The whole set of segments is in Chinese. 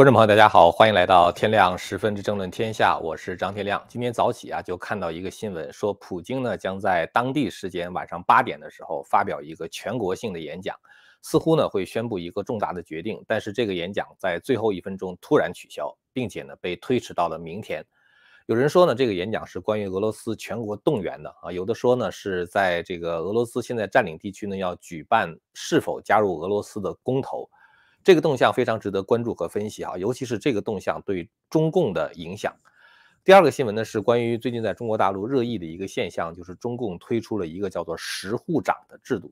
观众朋友，大家好，欢迎来到天亮十分之争论天下，我是张天亮。今天早起啊，就看到一个新闻，说普京呢将在当地时间晚上八点的时候发表一个全国性的演讲，似乎呢会宣布一个重大的决定。但是这个演讲在最后一分钟突然取消，并且呢被推迟到了明天。有人说呢，这个演讲是关于俄罗斯全国动员的啊，有的说呢是在这个俄罗斯现在占领地区呢要举办是否加入俄罗斯的公投。这个动向非常值得关注和分析啊，尤其是这个动向对中共的影响。第二个新闻呢，是关于最近在中国大陆热议的一个现象，就是中共推出了一个叫做“十户长”的制度。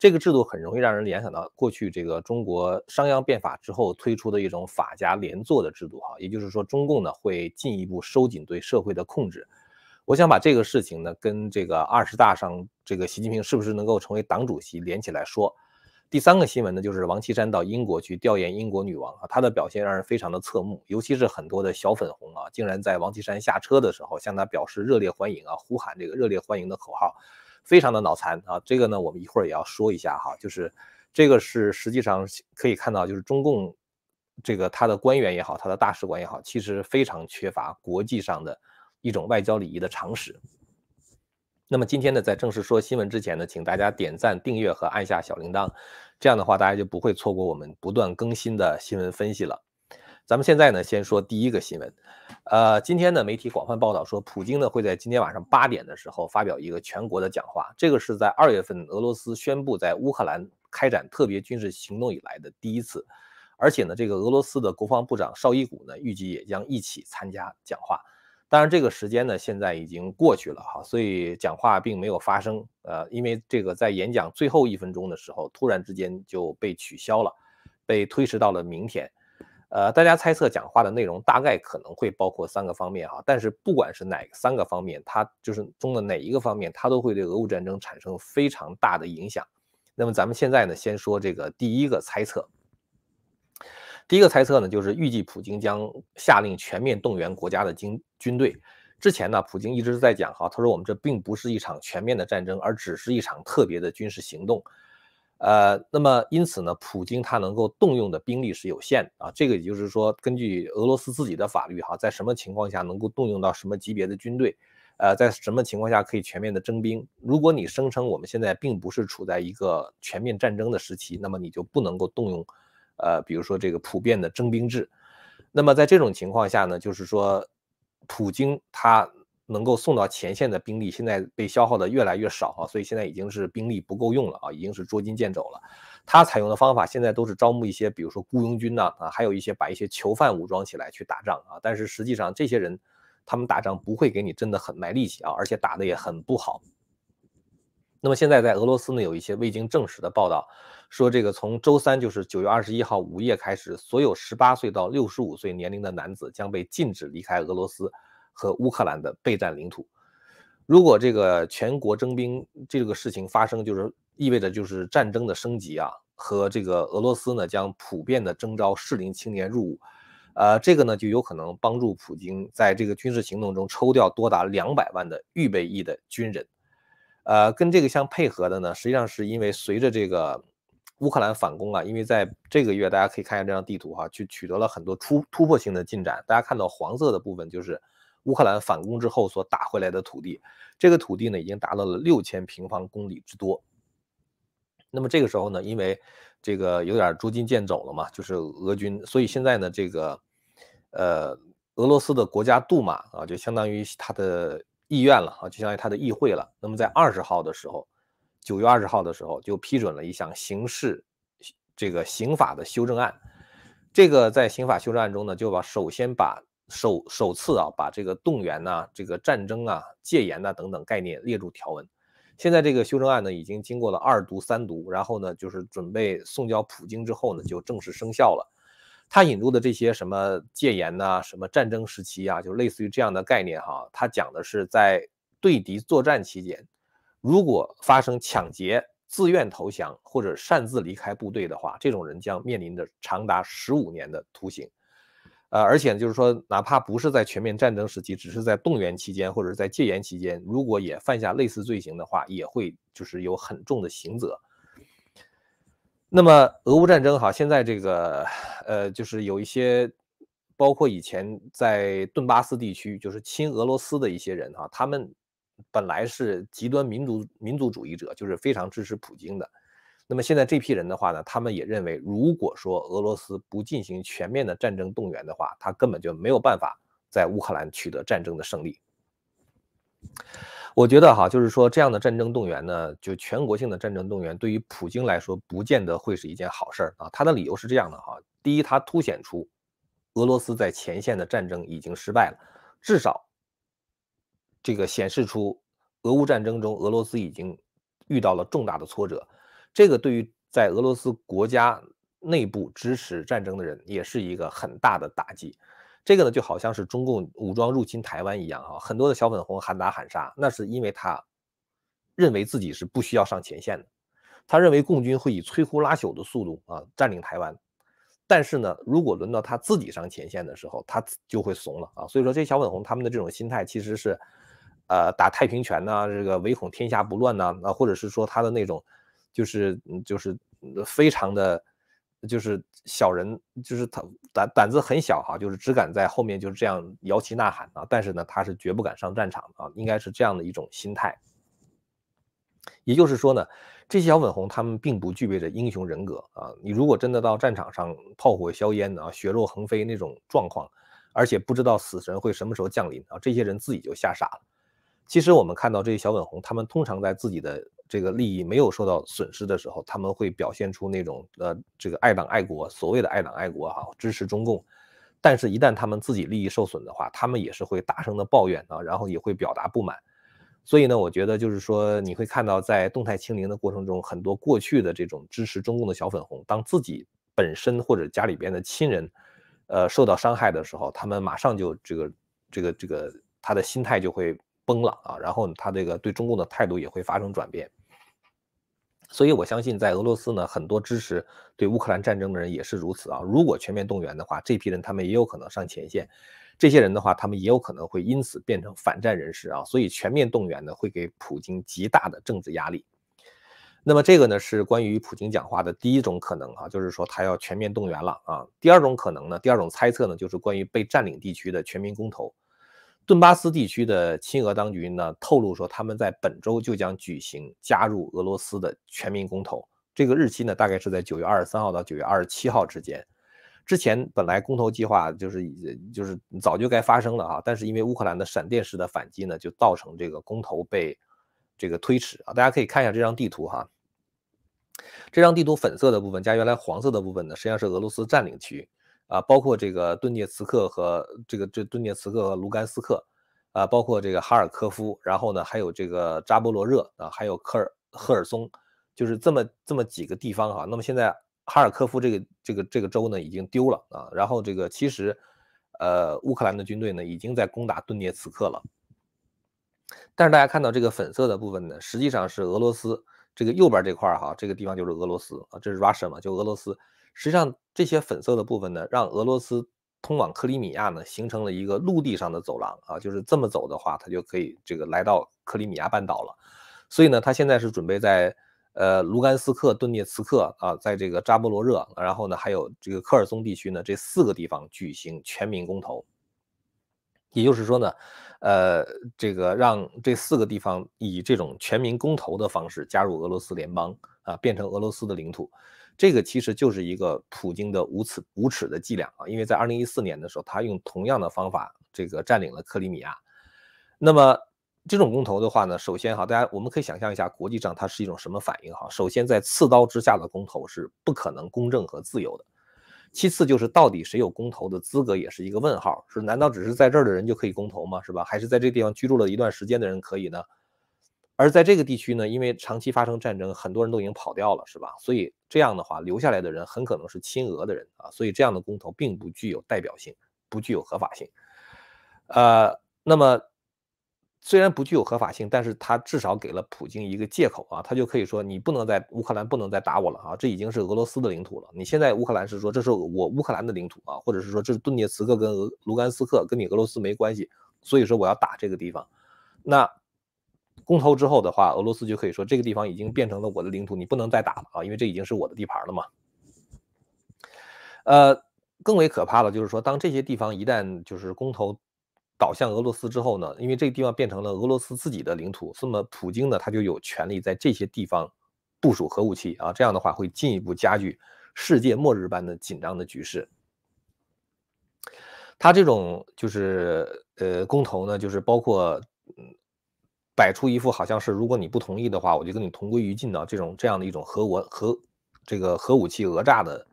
这个制度很容易让人联想到过去这个中国商鞅变法之后推出的一种法家连坐的制度哈，也就是说，中共呢会进一步收紧对社会的控制。我想把这个事情呢跟这个二十大上这个习近平是不是能够成为党主席连起来说。第三个新闻呢，就是王岐山到英国去吊唁英国女王啊，他的表现让人非常的侧目，尤其是很多的小粉红啊，竟然在王岐山下车的时候向他表示热烈欢迎啊，呼喊这个热烈欢迎的口号，非常的脑残啊，这个呢我们一会儿也要说一下哈，就是这个是实际上可以看到，就是中共这个他的官员也好，他的大使馆也好，其实非常缺乏国际上的，一种外交礼仪的常识。那么今天呢，在正式说新闻之前呢，请大家点赞、订阅和按下小铃铛，这样的话大家就不会错过我们不断更新的新闻分析了。咱们现在呢，先说第一个新闻。呃，今天呢，媒体广泛报道说，普京呢会在今天晚上八点的时候发表一个全国的讲话，这个是在二月份俄罗斯宣布在乌克兰开展特别军事行动以来的第一次。而且呢，这个俄罗斯的国防部长绍伊古呢，预计也将一起参加讲话。但是这个时间呢，现在已经过去了哈，所以讲话并没有发生。呃，因为这个在演讲最后一分钟的时候，突然之间就被取消了，被推迟到了明天。呃，大家猜测讲话的内容大概可能会包括三个方面哈，但是不管是哪三个方面，它就是中的哪一个方面，它都会对俄乌战争产生非常大的影响。那么咱们现在呢，先说这个第一个猜测。第一个猜测呢，就是预计普京将下令全面动员国家的军军队。之前呢，普京一直在讲哈，他说我们这并不是一场全面的战争，而只是一场特别的军事行动。呃，那么因此呢，普京他能够动用的兵力是有限的啊。这个也就是说，根据俄罗斯自己的法律哈，在什么情况下能够动用到什么级别的军队，呃，在什么情况下可以全面的征兵。如果你声称我们现在并不是处在一个全面战争的时期，那么你就不能够动用。呃，比如说这个普遍的征兵制，那么在这种情况下呢，就是说，普京他能够送到前线的兵力，现在被消耗的越来越少啊，所以现在已经是兵力不够用了啊，已经是捉襟见肘了。他采用的方法现在都是招募一些，比如说雇佣军呐啊，还有一些把一些囚犯武装起来去打仗啊，但是实际上这些人，他们打仗不会给你真的很卖力气啊，而且打的也很不好。那么现在在俄罗斯呢，有一些未经证实的报道，说这个从周三就是九月二十一号午夜开始，所有十八岁到六十五岁年龄的男子将被禁止离开俄罗斯和乌克兰的备战领土。如果这个全国征兵这个事情发生，就是意味着就是战争的升级啊，和这个俄罗斯呢将普遍的征召适龄青年入伍，呃，这个呢就有可能帮助普京在这个军事行动中抽调多达两百万的预备役的军人。呃，跟这个相配合的呢，实际上是因为随着这个乌克兰反攻啊，因为在这个月，大家可以看一下这张地图哈，去取得了很多突突破性的进展。大家看到黄色的部分就是乌克兰反攻之后所打回来的土地，这个土地呢已经达到了六千平方公里之多。那么这个时候呢，因为这个有点捉襟见肘了嘛，就是俄军，所以现在呢，这个呃俄罗斯的国家杜马啊，就相当于它的。议院了啊，就相当于他的议会了。那么在二十号的时候，九月二十号的时候就批准了一项刑事这个刑法的修正案。这个在刑法修正案中呢，就把首先把首首次啊把这个动员呐，这个战争啊、戒严呐等等概念列入条文。现在这个修正案呢已经经过了二读三读，然后呢就是准备送交普京之后呢就正式生效了。他引入的这些什么戒严呐，什么战争时期啊，就类似于这样的概念哈。他讲的是在对敌作战期间，如果发生抢劫、自愿投降或者擅自离开部队的话，这种人将面临着长达十五年的徒刑。呃，而且就是说，哪怕不是在全面战争时期，只是在动员期间或者在戒严期间，如果也犯下类似罪行的话，也会就是有很重的刑责。那么，俄乌战争哈，现在这个，呃，就是有一些，包括以前在顿巴斯地区，就是亲俄罗斯的一些人哈，他们本来是极端民族民族主义者，就是非常支持普京的。那么现在这批人的话呢，他们也认为，如果说俄罗斯不进行全面的战争动员的话，他根本就没有办法在乌克兰取得战争的胜利。我觉得哈，就是说这样的战争动员呢，就全国性的战争动员，对于普京来说，不见得会是一件好事儿啊。他的理由是这样的哈：第一，他凸显出俄罗斯在前线的战争已经失败了，至少这个显示出俄乌战争中俄罗斯已经遇到了重大的挫折。这个对于在俄罗斯国家内部支持战争的人，也是一个很大的打击。这个呢，就好像是中共武装入侵台湾一样啊，很多的小粉红喊打喊杀，那是因为他认为自己是不需要上前线的，他认为共军会以摧枯拉朽的速度啊占领台湾，但是呢，如果轮到他自己上前线的时候，他就会怂了啊。所以说，这小粉红他们的这种心态其实是，呃，打太平拳呢，这个唯恐天下不乱呢，啊，或者是说他的那种，就是就是非常的。就是小人，就是他胆胆子很小哈，就是只敢在后面就是这样摇旗呐喊啊，但是呢，他是绝不敢上战场啊，应该是这样的一种心态。也就是说呢，这些小粉红他们并不具备着英雄人格啊。你如果真的到战场上炮火硝烟啊，血肉横飞那种状况，而且不知道死神会什么时候降临啊，这些人自己就吓傻了。其实我们看到这些小粉红，他们通常在自己的。这个利益没有受到损失的时候，他们会表现出那种呃，这个爱党爱国，所谓的爱党爱国哈，支持中共。但是，一旦他们自己利益受损的话，他们也是会大声的抱怨啊，然后也会表达不满。所以呢，我觉得就是说，你会看到在动态清零的过程中，很多过去的这种支持中共的小粉红，当自己本身或者家里边的亲人，呃，受到伤害的时候，他们马上就这个这个这个，他的心态就会崩了啊，然后他这个对中共的态度也会发生转变。所以，我相信在俄罗斯呢，很多支持对乌克兰战争的人也是如此啊。如果全面动员的话，这批人他们也有可能上前线，这些人的话，他们也有可能会因此变成反战人士啊。所以，全面动员呢会给普京极大的政治压力。那么，这个呢是关于普京讲话的第一种可能啊，就是说他要全面动员了啊。第二种可能呢，第二种猜测呢，就是关于被占领地区的全民公投。顿巴斯地区的亲俄当局呢透露说，他们在本周就将举行加入俄罗斯的全民公投。这个日期呢，大概是在九月二十三号到九月二十七号之间。之前本来公投计划就是就是早就该发生了啊，但是因为乌克兰的闪电式的反击呢，就造成这个公投被这个推迟啊。大家可以看一下这张地图哈，这张地图粉色的部分加原来黄色的部分呢，实际上是俄罗斯占领区。啊，包括这个顿涅茨克和这个这顿涅茨克和卢甘斯克，啊，包括这个哈尔科夫，然后呢，还有这个扎波罗热啊，还有科尔赫尔松，就是这么这么几个地方哈。那么现在哈尔科夫这个这个这个州呢已经丢了啊，然后这个其实，呃，乌克兰的军队呢已经在攻打顿涅茨克了，但是大家看到这个粉色的部分呢，实际上是俄罗斯这个右边这块哈，这个地方就是俄罗斯啊，这是 Russia 嘛，就俄罗斯。实际上，这些粉色的部分呢，让俄罗斯通往克里米亚呢，形成了一个陆地上的走廊啊，就是这么走的话，它就可以这个来到克里米亚半岛了。所以呢，它现在是准备在呃卢甘斯克、顿涅茨克啊，在这个扎波罗热，然后呢还有这个科尔松地区呢，这四个地方举行全民公投。也就是说呢，呃，这个让这四个地方以这种全民公投的方式加入俄罗斯联邦啊，变成俄罗斯的领土。这个其实就是一个普京的无耻无耻的伎俩啊！因为在二零一四年的时候，他用同样的方法，这个占领了克里米亚。那么这种公投的话呢，首先哈，大家我们可以想象一下，国际上它是一种什么反应哈？首先，在刺刀之下的公投是不可能公正和自由的。其次就是到底谁有公投的资格也是一个问号，是难道只是在这儿的人就可以公投吗？是吧？还是在这地方居住了一段时间的人可以呢？而在这个地区呢，因为长期发生战争，很多人都已经跑掉了，是吧？所以这样的话，留下来的人很可能是亲俄的人啊，所以这样的公投并不具有代表性，不具有合法性。呃，那么虽然不具有合法性，但是他至少给了普京一个借口啊，他就可以说你不能在乌克兰不能再打我了啊，这已经是俄罗斯的领土了。你现在乌克兰是说这是我乌克兰的领土啊，或者是说这是顿涅茨克跟俄卢甘斯克跟你俄罗斯没关系，所以说我要打这个地方，那。公投之后的话，俄罗斯就可以说这个地方已经变成了我的领土，你不能再打了啊，因为这已经是我的地盘了嘛。呃，更为可怕的，就是说，当这些地方一旦就是公投，倒向俄罗斯之后呢，因为这个地方变成了俄罗斯自己的领土，那么普京呢，他就有权利在这些地方部署核武器啊，这样的话会进一步加剧世界末日般的紧张的局势。他这种就是呃公投呢，就是包括嗯。摆出一副好像是如果你不同意的话，我就跟你同归于尽的这种这样的一种核文核这个核武器讹诈的，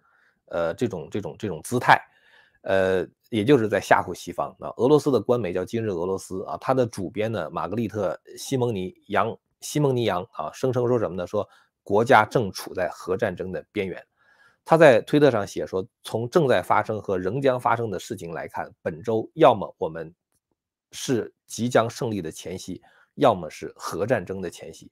呃，这种这种这种姿态，呃，也就是在吓唬西方那俄罗斯的官媒叫《今日俄罗斯》啊，它的主编呢玛格丽特·西蒙尼扬·西蒙尼扬啊，声称说什么呢？说国家正处在核战争的边缘。他在推特上写说：“从正在发生和仍将发生的事情来看，本周要么我们是即将胜利的前夕。”要么是核战争的前夕，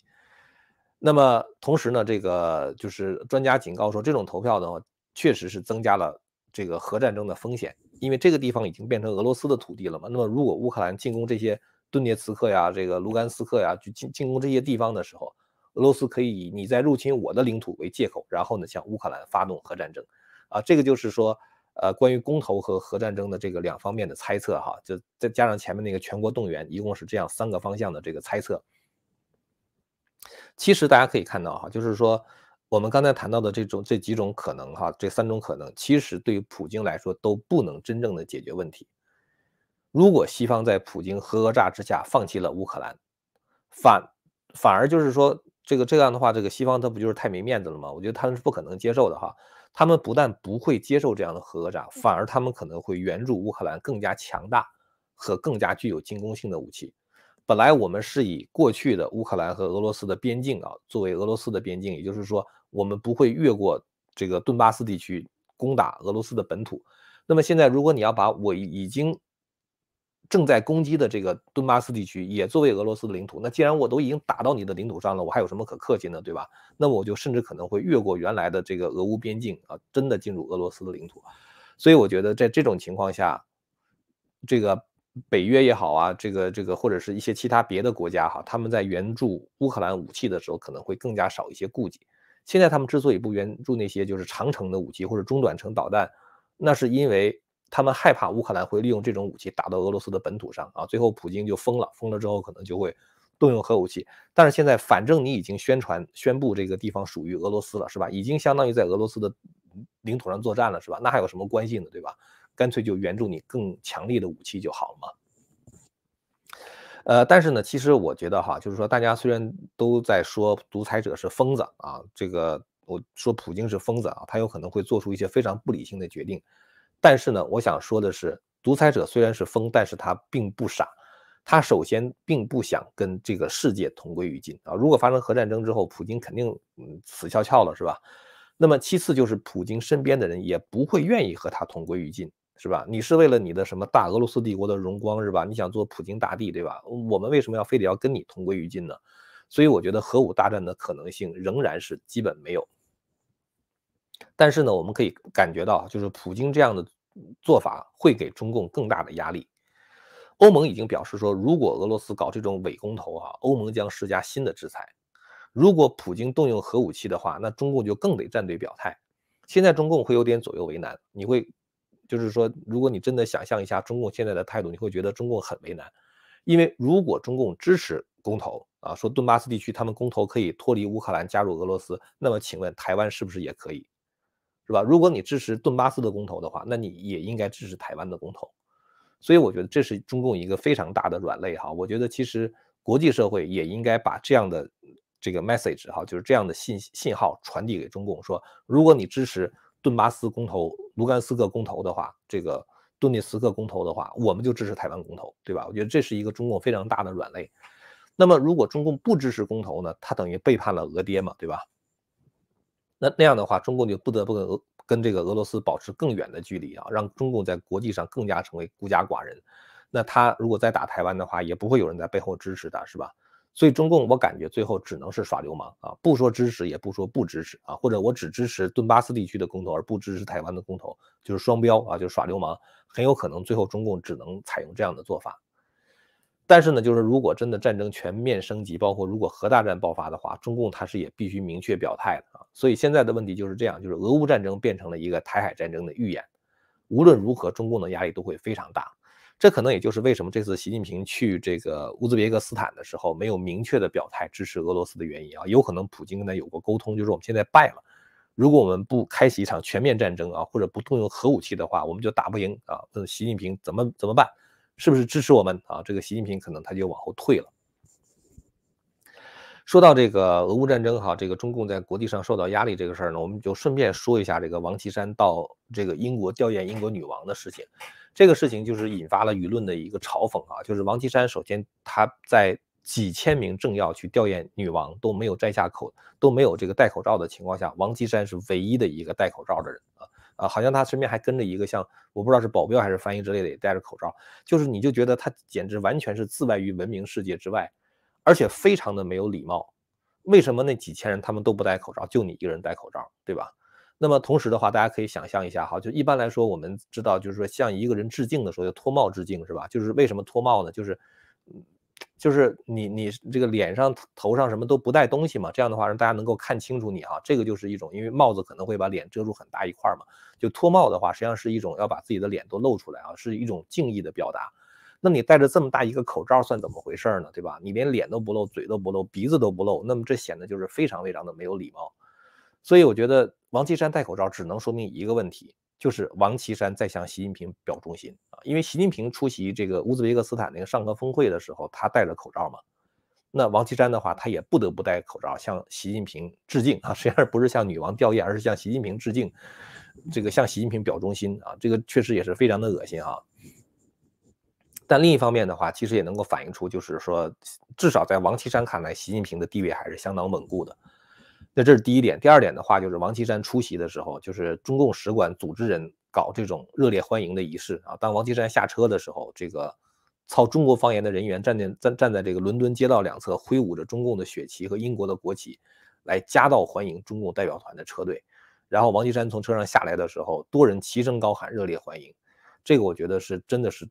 那么同时呢，这个就是专家警告说，这种投票的话，确实是增加了这个核战争的风险，因为这个地方已经变成俄罗斯的土地了嘛。那么如果乌克兰进攻这些顿涅茨克呀、这个卢甘斯克呀，去进进攻这些地方的时候，俄罗斯可以以你在入侵我的领土为借口，然后呢，向乌克兰发动核战争，啊，这个就是说。呃，关于公投和核战争的这个两方面的猜测哈，就再加上前面那个全国动员，一共是这样三个方向的这个猜测。其实大家可以看到哈，就是说我们刚才谈到的这种这几种可能哈，这三种可能其实对于普京来说都不能真正的解决问题。如果西方在普京核讹诈之下放弃了乌克兰，反反而就是说这个这样的话，这个西方他不就是太没面子了吗？我觉得他是不可能接受的哈。他们不但不会接受这样的核讹诈，反而他们可能会援助乌克兰更加强大和更加具有进攻性的武器。本来我们是以过去的乌克兰和俄罗斯的边境啊作为俄罗斯的边境，也就是说我们不会越过这个顿巴斯地区攻打俄罗斯的本土。那么现在，如果你要把我已经。正在攻击的这个顿巴斯地区也作为俄罗斯的领土，那既然我都已经打到你的领土上了，我还有什么可客气呢？对吧？那我就甚至可能会越过原来的这个俄乌边境啊，真的进入俄罗斯的领土。所以我觉得在这种情况下，这个北约也好啊，这个这个或者是一些其他别的国家哈，他们在援助乌克兰武器的时候可能会更加少一些顾忌。现在他们之所以不援助那些就是长程的武器或者中短程导弹，那是因为。他们害怕乌克兰会利用这种武器打到俄罗斯的本土上啊！最后普京就疯了，疯了之后可能就会动用核武器。但是现在，反正你已经宣传宣布这个地方属于俄罗斯了，是吧？已经相当于在俄罗斯的领土上作战了，是吧？那还有什么关系呢？对吧？干脆就援助你更强力的武器就好了嘛。呃，但是呢，其实我觉得哈，就是说大家虽然都在说独裁者是疯子啊，这个我说普京是疯子啊，他有可能会做出一些非常不理性的决定。但是呢，我想说的是，独裁者虽然是疯，但是他并不傻。他首先并不想跟这个世界同归于尽啊。如果发生核战争之后，普京肯定死翘翘了，是吧？那么其次就是普京身边的人也不会愿意和他同归于尽，是吧？你是为了你的什么大俄罗斯帝国的荣光，是吧？你想做普京大帝，对吧？我们为什么要非得要跟你同归于尽呢？所以我觉得核武大战的可能性仍然是基本没有。但是呢，我们可以感觉到，就是普京这样的做法会给中共更大的压力。欧盟已经表示说，如果俄罗斯搞这种伪公投，哈，欧盟将施加新的制裁。如果普京动用核武器的话，那中共就更得站队表态。现在中共会有点左右为难。你会，就是说，如果你真的想象一下中共现在的态度，你会觉得中共很为难，因为如果中共支持公投，啊，说顿巴斯地区他们公投可以脱离乌克兰加入俄罗斯，那么请问台湾是不是也可以？是吧？如果你支持顿巴斯的公投的话，那你也应该支持台湾的公投，所以我觉得这是中共一个非常大的软肋哈。我觉得其实国际社会也应该把这样的这个 message 哈，就是这样的信信号传递给中共，说如果你支持顿巴斯公投、卢甘斯克公投的话，这个顿涅斯克公投的话，我们就支持台湾公投，对吧？我觉得这是一个中共非常大的软肋。那么如果中共不支持公投呢？他等于背叛了俄爹嘛，对吧？那那样的话，中共就不得不跟俄跟这个俄罗斯保持更远的距离啊，让中共在国际上更加成为孤家寡人。那他如果再打台湾的话，也不会有人在背后支持他，是吧？所以中共，我感觉最后只能是耍流氓啊，不说支持，也不说不支持啊，或者我只支持顿巴斯地区的公投，而不支持台湾的公投，就是双标啊，就是耍流氓。很有可能最后中共只能采用这样的做法。但是呢，就是如果真的战争全面升级，包括如果核大战爆发的话，中共它是也必须明确表态的啊。所以现在的问题就是这样，就是俄乌战争变成了一个台海战争的预演。无论如何，中共的压力都会非常大。这可能也就是为什么这次习近平去这个乌兹别克斯坦的时候没有明确的表态支持俄罗斯的原因啊。有可能普京跟他有过沟通，就是我们现在败了，如果我们不开启一场全面战争啊，或者不动用核武器的话，我们就打不赢啊。问习近平怎么怎么办？是不是支持我们啊？这个习近平可能他就往后退了。说到这个俄乌战争哈，这个中共在国际上受到压力这个事儿呢，我们就顺便说一下这个王岐山到这个英国吊唁英国女王的事情。这个事情就是引发了舆论的一个嘲讽啊，就是王岐山首先他在几千名政要去吊唁女王都没有摘下口都没有这个戴口罩的情况下，王岐山是唯一的一个戴口罩的人啊。啊，好像他身边还跟着一个像，我不知道是保镖还是翻译之类的，也戴着口罩。就是，你就觉得他简直完全是自外于文明世界之外，而且非常的没有礼貌。为什么那几千人他们都不戴口罩，就你一个人戴口罩，对吧？那么同时的话，大家可以想象一下哈，就一般来说我们知道，就是说向一个人致敬的时候要脱帽致敬，是吧？就是为什么脱帽呢？就是。就是你你这个脸上头上什么都不带东西嘛，这样的话让大家能够看清楚你啊，这个就是一种，因为帽子可能会把脸遮住很大一块嘛，就脱帽的话，实际上是一种要把自己的脸都露出来啊，是一种敬意的表达。那你戴着这么大一个口罩算怎么回事呢？对吧？你连脸都不露，嘴都不露，鼻子都不露，那么这显得就是非常非常的没有礼貌。所以我觉得王岐山戴口罩只能说明一个问题。就是王岐山在向习近平表忠心啊，因为习近平出席这个乌兹别克斯坦那个上合峰会的时候，他戴着口罩嘛，那王岐山的话，他也不得不戴口罩向习近平致敬啊，实际上不是向女王吊唁，而是向习近平致敬，这个向习近平表忠心啊，这个确实也是非常的恶心啊。但另一方面的话，其实也能够反映出，就是说，至少在王岐山看来，习近平的地位还是相当稳固的。那这是第一点，第二点的话就是王岐山出席的时候，就是中共使馆组织人搞这种热烈欢迎的仪式啊。当王岐山下车的时候，这个操中国方言的人员站在站站在这个伦敦街道两侧，挥舞着中共的血旗和英国的国旗，来夹道欢迎中共代表团的车队。然后王岐山从车上下来的时候，多人齐声高喊热烈欢迎。这个我觉得是真的是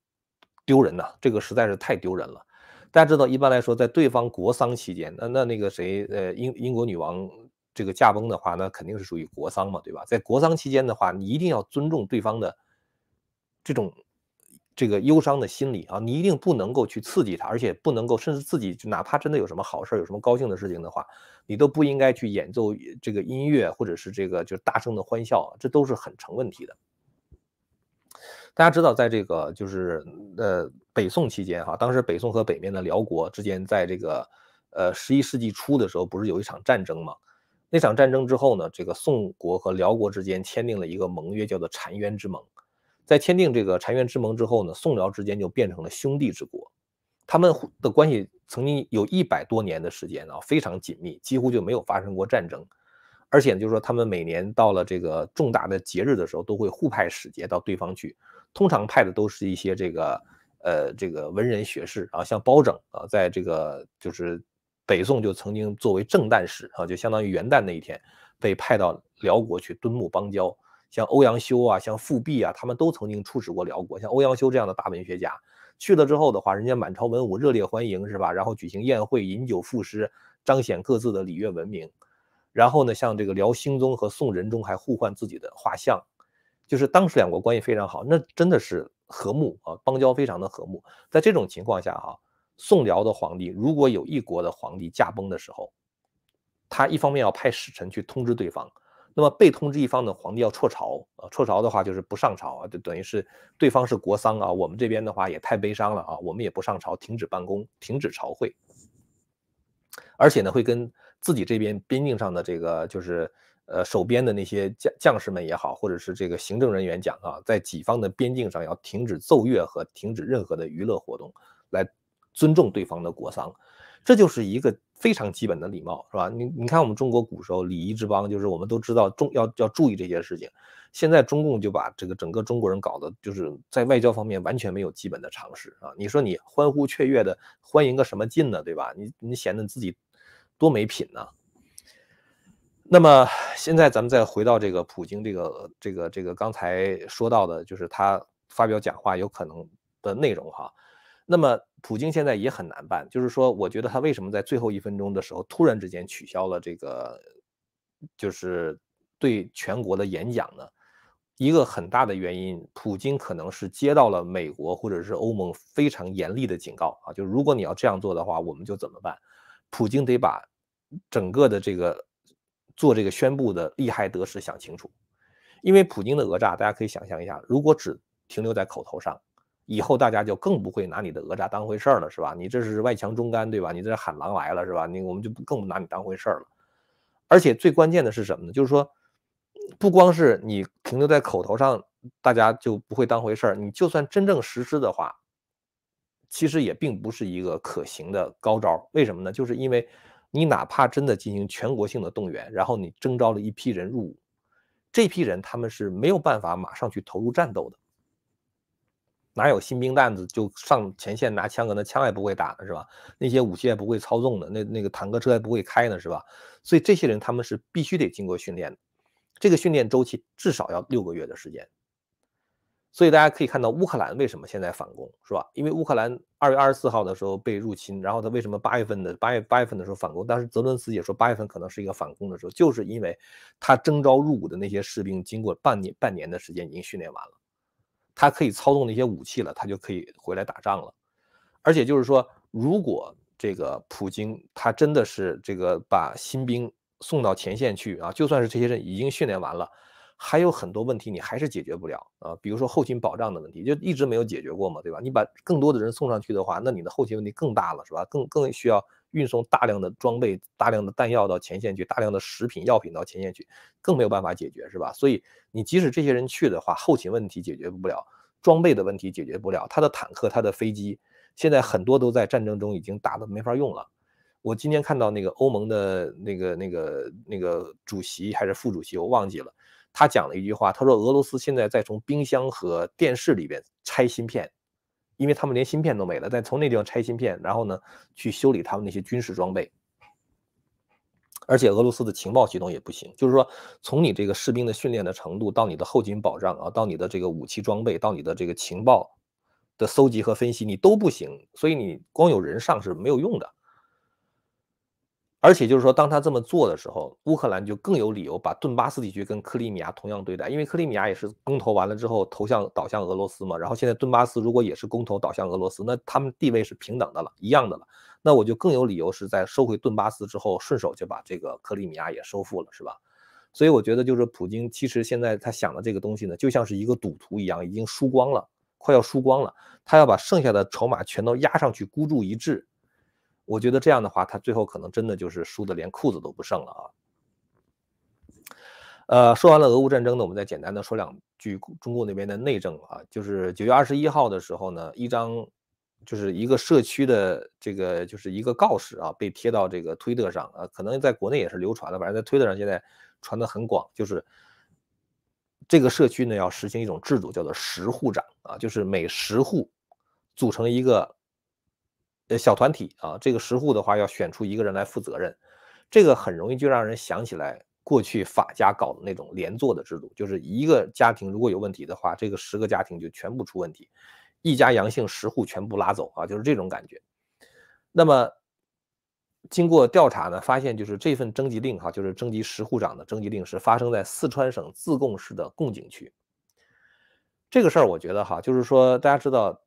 丢人呐，这个实在是太丢人了。大家知道，一般来说在对方国丧期间，那那那个谁，呃，英英国女王。这个驾崩的话，那肯定是属于国丧嘛，对吧？在国丧期间的话，你一定要尊重对方的这种这个忧伤的心理啊，你一定不能够去刺激他，而且不能够甚至自己哪怕真的有什么好事有什么高兴的事情的话，你都不应该去演奏这个音乐或者是这个就是大声的欢笑，这都是很成问题的。大家知道，在这个就是呃北宋期间哈，当时北宋和北面的辽国之间，在这个呃十一世纪初的时候，不是有一场战争吗？那场战争之后呢，这个宋国和辽国之间签订了一个盟约，叫做澶渊之盟。在签订这个澶渊之盟之后呢，宋辽之间就变成了兄弟之国，他们的关系曾经有一百多年的时间啊非常紧密，几乎就没有发生过战争，而且就是说他们每年到了这个重大的节日的时候，都会互派使节到对方去，通常派的都是一些这个呃这个文人学士，啊，像包拯啊，在这个就是。北宋就曾经作为正旦使啊，就相当于元旦那一天，被派到辽国去敦睦邦交。像欧阳修啊，像富弼啊，他们都曾经出使过辽国。像欧阳修这样的大文学家去了之后的话，人家满朝文武热烈欢迎，是吧？然后举行宴会，饮酒赋诗，彰显各自的礼乐文明。然后呢，像这个辽兴宗和宋仁宗还互换自己的画像，就是当时两国关系非常好，那真的是和睦啊，邦交非常的和睦。在这种情况下哈。宋辽的皇帝，如果有一国的皇帝驾崩的时候，他一方面要派使臣去通知对方，那么被通知一方的皇帝要辍朝啊，辍朝的话就是不上朝啊，就等于是对方是国丧啊，我们这边的话也太悲伤了啊，我们也不上朝，停止办公，停止朝会，而且呢，会跟自己这边边境上的这个就是呃守边的那些将将士们也好，或者是这个行政人员讲啊，在己方的边境上要停止奏乐和停止任何的娱乐活动，来。尊重对方的国丧，这就是一个非常基本的礼貌，是吧？你你看，我们中国古时候礼仪之邦，就是我们都知道重要要注意这些事情。现在中共就把这个整个中国人搞得就是在外交方面完全没有基本的常识啊！你说你欢呼雀跃的欢迎个什么劲呢，对吧？你你显得自己多没品呢。那么现在咱们再回到这个普京，这个这个这个刚才说到的，就是他发表讲话有可能的内容哈。那么。普京现在也很难办，就是说，我觉得他为什么在最后一分钟的时候突然之间取消了这个，就是对全国的演讲呢？一个很大的原因，普京可能是接到了美国或者是欧盟非常严厉的警告啊，就是如果你要这样做的话，我们就怎么办？普京得把整个的这个做这个宣布的利害得失想清楚，因为普京的讹诈，大家可以想象一下，如果只停留在口头上。以后大家就更不会拿你的讹诈当回事儿了，是吧？你这是外强中干，对吧？你这喊狼来了，是吧？你我们就更不拿你当回事儿了。而且最关键的是什么呢？就是说，不光是你停留在口头上，大家就不会当回事儿。你就算真正实施的话，其实也并不是一个可行的高招。为什么呢？就是因为你哪怕真的进行全国性的动员，然后你征召了一批人入伍，这批人他们是没有办法马上去投入战斗的。哪有新兵蛋子就上前线拿枪的？那枪也不会打的是吧？那些武器也不会操纵的，那那个坦克车还不会开呢是吧？所以这些人他们是必须得经过训练的，这个训练周期至少要六个月的时间。所以大家可以看到乌克兰为什么现在反攻是吧？因为乌克兰二月二十四号的时候被入侵，然后他为什么八月份的八月八月份的时候反攻？当时泽伦斯基也说八月份可能是一个反攻的时候，就是因为，他征召入伍的那些士兵经过半年半年的时间已经训练完了。他可以操纵那些武器了，他就可以回来打仗了。而且就是说，如果这个普京他真的是这个把新兵送到前线去啊，就算是这些人已经训练完了，还有很多问题你还是解决不了啊。比如说后勤保障的问题，就一直没有解决过嘛，对吧？你把更多的人送上去的话，那你的后勤问题更大了，是吧？更更需要。运送大量的装备、大量的弹药到前线去，大量的食品药品到前线去，更没有办法解决，是吧？所以你即使这些人去的话，后勤问题解决不了，装备的问题解决不了。他的坦克、他的飞机，现在很多都在战争中已经打得没法用了。我今天看到那个欧盟的那个那个那个主席还是副主席，我忘记了，他讲了一句话，他说俄罗斯现在在从冰箱和电视里边拆芯片。因为他们连芯片都没了，再从那地方拆芯片，然后呢，去修理他们那些军事装备，而且俄罗斯的情报系统也不行，就是说，从你这个士兵的训练的程度，到你的后勤保障啊，到你的这个武器装备，到你的这个情报的搜集和分析，你都不行，所以你光有人上是没有用的。而且就是说，当他这么做的时候，乌克兰就更有理由把顿巴斯地区跟克里米亚同样对待，因为克里米亚也是公投完了之后投向、倒向俄罗斯嘛。然后现在顿巴斯如果也是公投倒向俄罗斯，那他们地位是平等的了，一样的了。那我就更有理由是在收回顿巴斯之后，顺手就把这个克里米亚也收复了，是吧？所以我觉得，就是普京其实现在他想的这个东西呢，就像是一个赌徒一样，已经输光了，快要输光了，他要把剩下的筹码全都压上去，孤注一掷。我觉得这样的话，他最后可能真的就是输的连裤子都不剩了啊。呃，说完了俄乌战争呢，我们再简单的说两句中国那边的内政啊。就是九月二十一号的时候呢，一张就是一个社区的这个就是一个告示啊，被贴到这个推特上啊，可能在国内也是流传的，反正在推特上现在传的很广，就是这个社区呢要实行一种制度，叫做十户长啊，就是每十户组成一个。小团体啊，这个十户的话要选出一个人来负责任，这个很容易就让人想起来过去法家搞的那种连坐的制度，就是一个家庭如果有问题的话，这个十个家庭就全部出问题，一家阳性十户全部拉走啊，就是这种感觉。那么经过调查呢，发现就是这份征集令哈，就是征集十户长的征集令是发生在四川省自贡市的贡井区。这个事儿我觉得哈，就是说大家知道。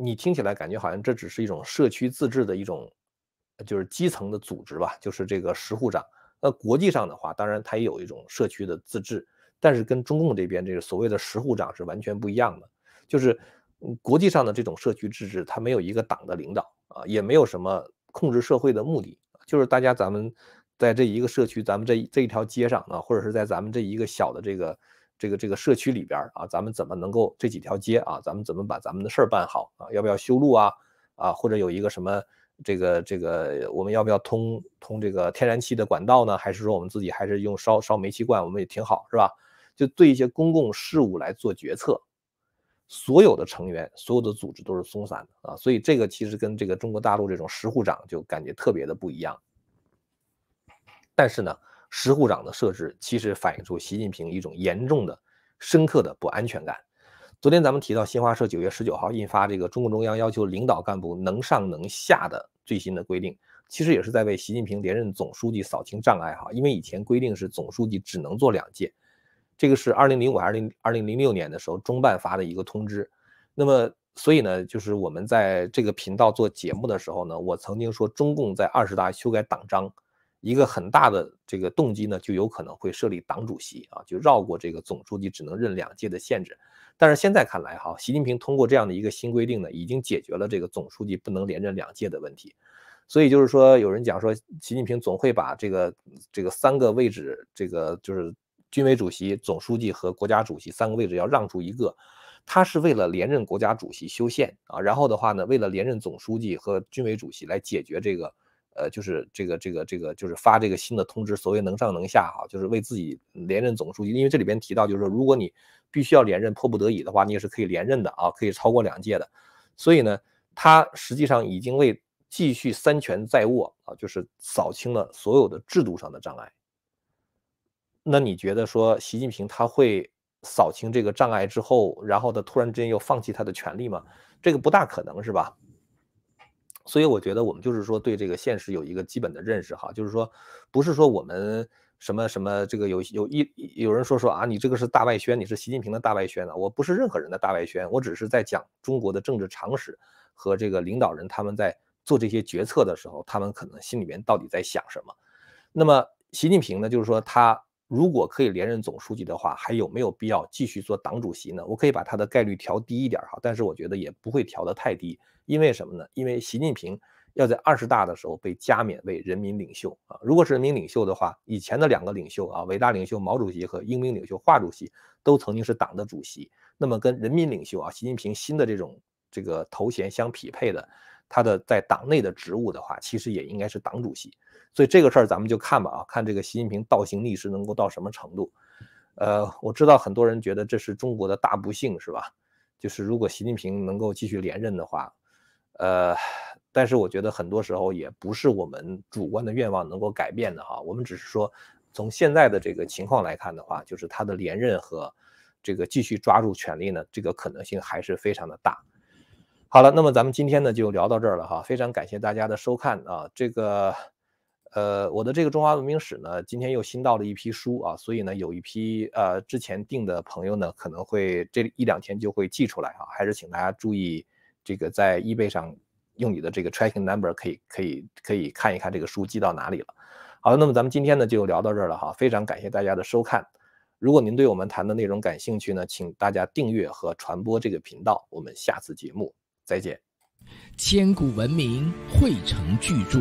你听起来感觉好像这只是一种社区自治的一种，就是基层的组织吧，就是这个十户长。那国际上的话，当然它也有一种社区的自治，但是跟中共这边这个所谓的十户长是完全不一样的。就是国际上的这种社区自治，它没有一个党的领导啊，也没有什么控制社会的目的，就是大家咱们在这一个社区，咱们这这一条街上啊，或者是在咱们这一个小的这个。这个这个社区里边啊，咱们怎么能够这几条街啊，咱们怎么把咱们的事儿办好啊？要不要修路啊？啊，或者有一个什么这个这个，我们要不要通通这个天然气的管道呢？还是说我们自己还是用烧烧煤气罐，我们也挺好，是吧？就对一些公共事务来做决策，所有的成员、所有的组织都是松散的啊，所以这个其实跟这个中国大陆这种十户长就感觉特别的不一样。但是呢。十户长的设置，其实反映出习近平一种严重的、深刻的不安全感。昨天咱们提到，新华社九月十九号印发这个中共中央要求领导干部能上能下的最新的规定，其实也是在为习近平连任总书记扫清障碍哈。因为以前规定是总书记只能做两届，这个是二零零五、二零二零零六年的时候中办发的一个通知。那么，所以呢，就是我们在这个频道做节目的时候呢，我曾经说，中共在二十大修改党章。一个很大的这个动机呢，就有可能会设立党主席啊，就绕过这个总书记只能任两届的限制。但是现在看来哈，习近平通过这样的一个新规定呢，已经解决了这个总书记不能连任两届的问题。所以就是说，有人讲说，习近平总会把这个这个三个位置，这个就是军委主席、总书记和国家主席三个位置要让出一个，他是为了连任国家主席修宪啊，然后的话呢，为了连任总书记和军委主席来解决这个。呃，就是这个这个这个，就是发这个新的通知，所谓能上能下哈，就是为自己连任总书记。因为这里边提到，就是说，如果你必须要连任，迫不得已的话，你也是可以连任的啊，可以超过两届的。所以呢，他实际上已经为继续三权在握啊，就是扫清了所有的制度上的障碍。那你觉得说，习近平他会扫清这个障碍之后，然后他突然之间又放弃他的权利吗？这个不大可能是吧？所以我觉得我们就是说对这个现实有一个基本的认识哈，就是说，不是说我们什么什么这个有有一有人说说啊，你这个是大外宣，你是习近平的大外宣啊，我不是任何人的大外宣，我只是在讲中国的政治常识和这个领导人他们在做这些决策的时候，他们可能心里面到底在想什么。那么习近平呢，就是说他。如果可以连任总书记的话，还有没有必要继续做党主席呢？我可以把他的概率调低一点哈，但是我觉得也不会调得太低，因为什么呢？因为习近平要在二十大的时候被加冕为人民领袖啊。如果是人民领袖的话，以前的两个领袖啊，伟大领袖毛主席和英明领袖华主席都曾经是党的主席，那么跟人民领袖啊，习近平新的这种这个头衔相匹配的。他的在党内的职务的话，其实也应该是党主席，所以这个事儿咱们就看吧啊，看这个习近平倒行逆施能够到什么程度。呃，我知道很多人觉得这是中国的大不幸，是吧？就是如果习近平能够继续连任的话，呃，但是我觉得很多时候也不是我们主观的愿望能够改变的哈。我们只是说，从现在的这个情况来看的话，就是他的连任和这个继续抓住权力呢，这个可能性还是非常的大。好了，那么咱们今天呢就聊到这儿了哈，非常感谢大家的收看啊。这个，呃，我的这个中华文明史呢，今天又新到了一批书啊，所以呢有一批呃之前订的朋友呢，可能会这一两天就会寄出来啊，还是请大家注意这个在易 y 上用你的这个 tracking number 可以可以可以看一看这个书寄到哪里了。好了，那么咱们今天呢就聊到这儿了哈，非常感谢大家的收看。如果您对我们谈的内容感兴趣呢，请大家订阅和传播这个频道，我们下次节目。再见。千古文明汇成巨著，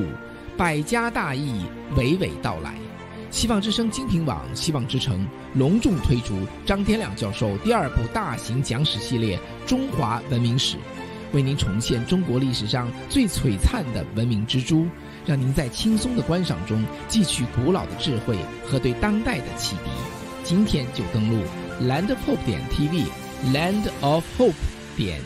百家大义娓娓道来。希望之声精品网、希望之城隆重推出张天亮教授第二部大型讲史系列《中华文明史》，为您重现中国历史上最璀璨的文明之珠，让您在轻松的观赏中汲取古老的智慧和对当代的启迪。今天就登录 landhope 点 tv，land of hope 点。